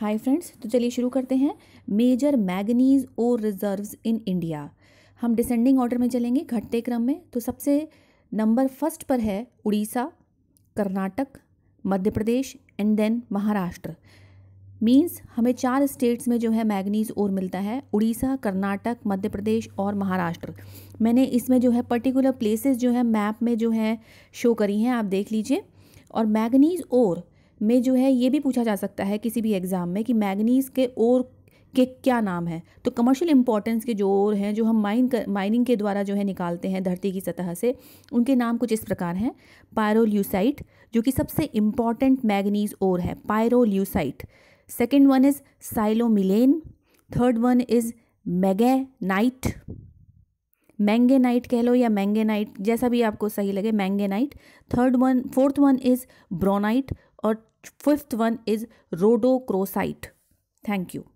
Hi friends तो चलिए शुरू करते हैं मेजर मैगनीज और रिजर्व्स इन इंडिया हम डिसेंडिंग ऑर्डर में चलेंगे घटते क्रम में तो सबसे नंबर फर्स्ट पर है Orissa Karnataka Madhya Pradesh and then Maharashtra means हमें चार स्टेट्स में जो है मैगनीज और मिलता है उड़ीसा कर्नाटक मध्य प्रदेश और महाराष्ट्र मैंने इसमें जो है पर्टिकुलर प्लेसेस जो है मैप में जो है शो करी हैं आप देख लीजिए और मैगनीज और में जो है ये भी पूछा जा सकता है किसी भी एग्ज़ाम में कि मैगनीज़ के और के क्या नाम है तो कमर्शियल इंपॉर्टेंस के जो और हैं जो हम माइन माइनिंग के द्वारा जो है निकालते हैं धरती की सतह से उनके नाम कुछ इस प्रकार हैं पायरोल्यूसाइट जो कि सबसे इम्पॉर्टेंट मैगनीज और है pyrolusite second one is psilomelane third one is manganite manganite कह लो या मैंगेनाइट जैसा भी आपको सही लगे नाइट third one fourth one is braunite or fifth one is rhodochrosite. Thank you.